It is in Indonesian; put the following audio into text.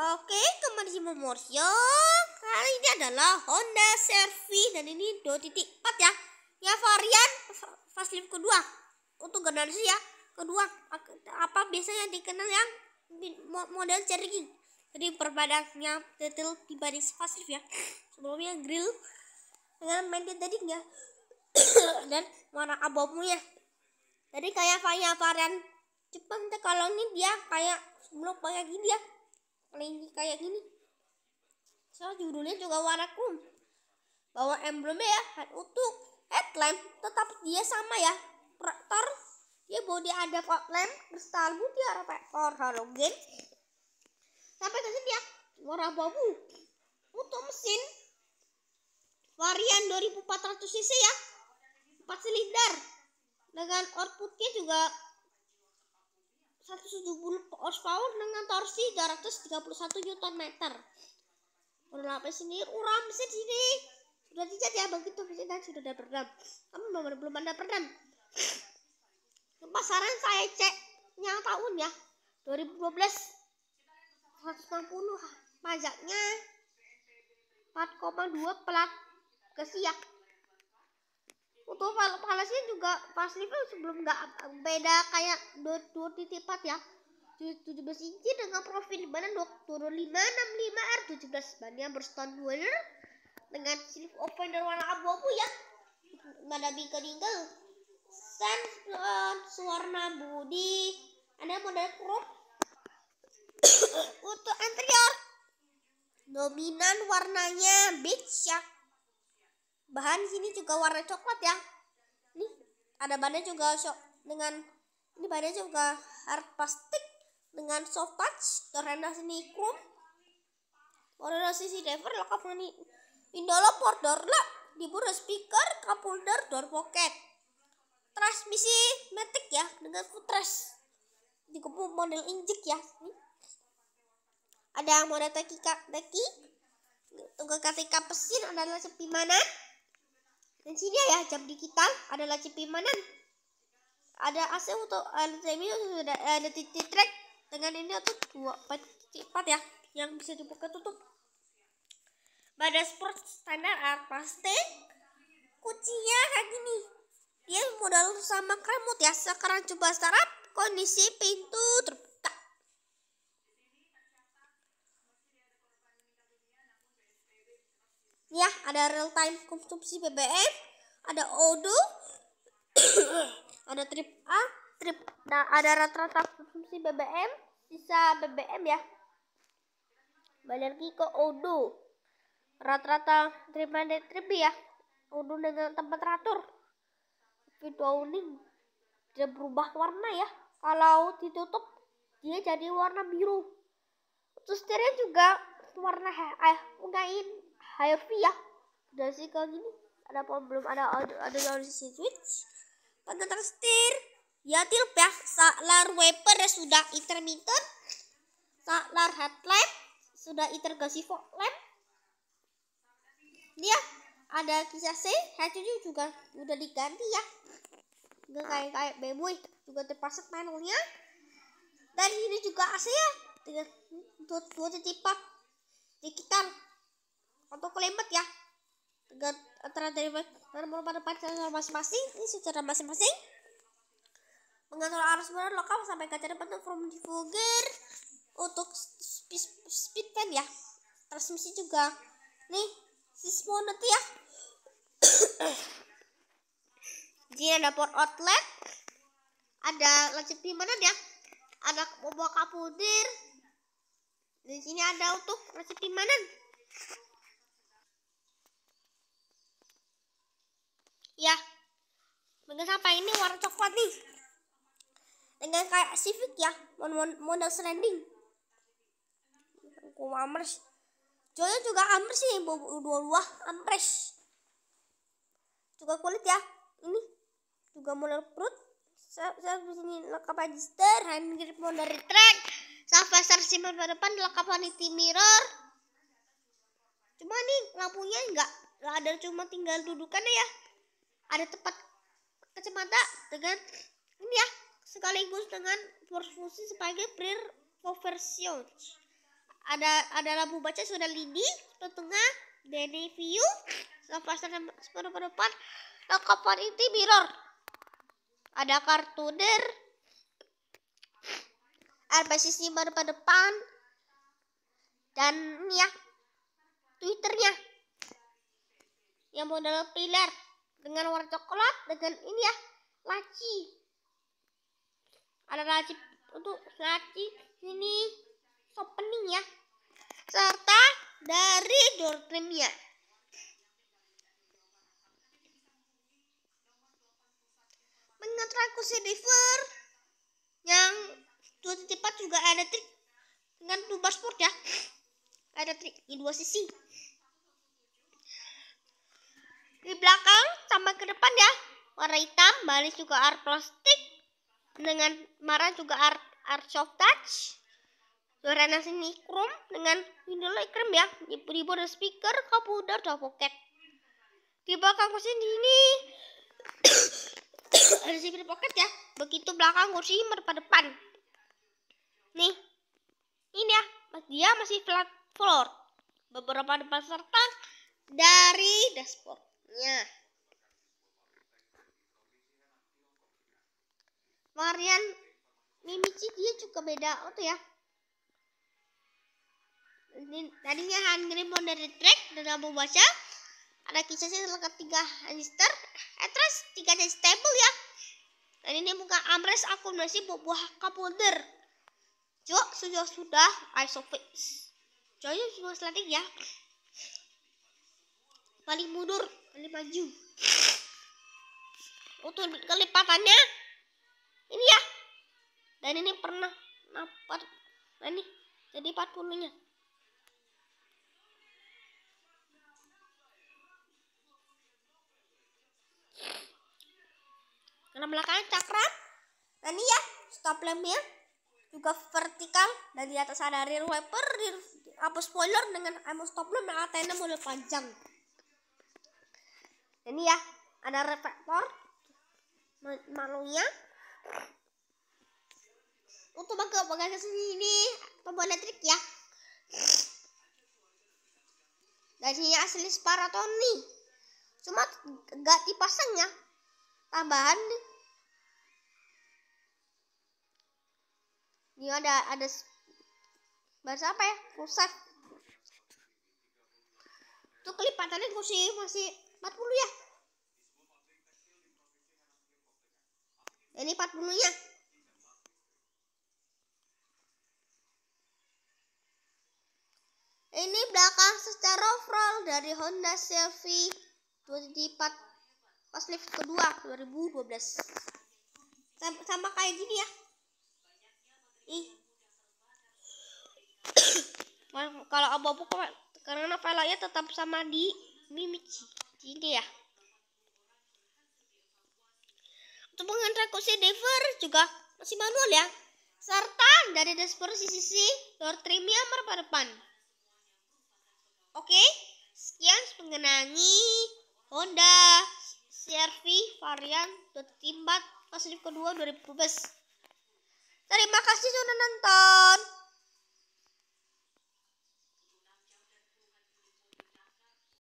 Oke, kembali di Momorsio. Kali ini adalah Honda Servi dan ini 2.4 ya. Ya varian facelift kedua. Untuk generasi ya, kedua apa biasanya yang dikenal yang model Cherry Jadi perbedaannya detail dibanding facelift ya. Sebelumnya grill dengan maintain tadi ya. dan warna abu-abunya. Jadi kayak varian varian Jepang kalau ini dia kayak sebelum kayak gini dia. Ya lagi kayak gini so judulnya juga warna kun, bawa emblemnya ya head untuk headlamp tetap dia sama ya proktor dia body ada lamp kristal mutiara ya, vektor halogen sampai ke dia warna babu untuk mesin varian 2400 cc ya 4 silinder dengan outputnya juga 170 horsepower dengan torsi 231 Newton meter. apa sini? uram di sini. Sudah dicat ya begitu bisa dan sudah ada peredam. Kamu belum, belum ada peredam. Pasaran saya cek yang tahun ya 2012 160 ah, pajaknya 4,2 pelat kesiak untuk Palace juga pas kan sebelum nggak beda kayak dua, dua empat ya belas inci dengan profil lima enam lima r tujuh belas bannya berstand dweller dengan sleeve offender warna abu-abu ya menghadapi keringgal sun uh, warna budi ada model crop untuk anterior dominan warnanya beige ya bahan sini juga warna coklat ya nih ada bahannya juga sok dengan ini bahannya juga hard plastik dengan soft touch karena sini chrome warna sisi driver lengkap ini Indolo port door lock dibur speaker cup holder door pocket transmisi metik ya dengan footrest dikepung model injek ya ini ada model teki teki tunggu ketika mesin adalah sepi mana dan sini ya jam digital kita adalah Cipimanan. Ada AC untuk itu sudah ada titik track dengan ini atau dua empat ya yang bisa dibuka tutup. Pada sport standar alat plastik, kuncinya kayak gini. Dia modal sama kremut ya. Sekarang coba sarap kondisi pintu terbuka. ya ada real time konsumsi BBM ada Odo ada trip A trip nah ada rata-rata konsumsi BBM sisa BBM ya balik lagi ke Odo rata-rata trip A trip B ya Odo dengan tempat teratur video dia berubah warna ya kalau ditutup dia jadi warna biru terus juga warna eh ungain ya, udah sih kalau gini ada problem belum ada ada launch switch pada terstir, ya tilp ya saklar wiper ya sudah intermittent saklar headlamp sudah intergasi fog lamp dia ya, ada kisah C hatchnya juga udah diganti ya Enggak kayak kayak beboy ya. juga terpasang panelnya dan ini juga AC ya dua dua titik digital untuk kalimat ya antara dari pada pacar pasangan masing-masing ini secara masing-masing mengatur arus berat lokal sampai ke cerpen form Voger untuk speed, speed time ya transmisi juga nih sismo nanti ya di ada port outlet ada lanjut di mana ya ada membawa kapudir di sini ada untuk resep pimanan ya dengan apa ini warna coklat nih dengan kayak Civic ya model slending aku amres Joyo juga amres sih dua-dua amres juga kulit ya ini juga model perut saya di sini lengkap register hand grip model retract Sylvester simpan pada depan lengkap vanity mirror cuma nih lampunya enggak nggak ada cuma tinggal dudukannya ya ada tempat kacamata dengan ini ya sekaligus dengan berfungsi sebagai prir conversion ada ada lampu baca sudah lidi tengah dari view sepasang separuh depan lengkapan inti mirror ada kartu der RPCC sisi depan depan dan ya twitternya yang modal pilar dengan warna coklat dengan ini ya laci ada laci untuk laci ini topening ya serta dari door trimnya ya mengingat rakusi river yang dua empat juga ada trik dengan dua sport ya ada trik di dua sisi di belakang sampai ke depan ya warna hitam baris juga art plastik dengan marah juga art art soft touch suara nasi chrome dengan window chrome ya di ibu ada speaker kapudar ada pocket di belakang kursi ini ada speaker pocket ya begitu belakang kursi merpa depan nih ini ya dia masih flat floor beberapa depan serta dari dashboard Ya, varian Mimichi dia juga beda tuh ya Ini tadinya Hangrimon dari Trek dan Abu Basha ada kisahnya lengkap tiga sister eh tiga tiga stable ya dan ini bukan amres akumulasi buah kapulder cok sudah sudah isofix Coba sudah strategi ya paling mundur kali maju untuk kelipatannya ini ya dan ini pernah napat nah ini jadi 40 nya karena belakangnya cakram nah ini ya stop lamp juga vertikal dan di atas ada rear wiper rear apa spoiler dengan ammo stop lamp yang antena model panjang ini ya ada reflektor malunya untuk oh, bangga ke sini tombol elektrik ya dan ini asli sparatoni cuma gak dipasang ya tambahan ini ada ada bahasa apa ya pusat tuh kelipatannya masih masih 40 ya ini 40 nya ini belakang secara overall dari Honda CRV 24 pas lift kedua 2012 sama, sama kayak gini ya ih kalau abu-abu karena velgnya tetap sama di mimici. Gini ya. Untuk kursi driver juga masih manual ya. Serta dari dashboard sisi door trim yang merpa depan. Oke, sekian mengenai Honda CRV varian 24 masuk kedua 2000 bus. Terima kasih sudah nonton.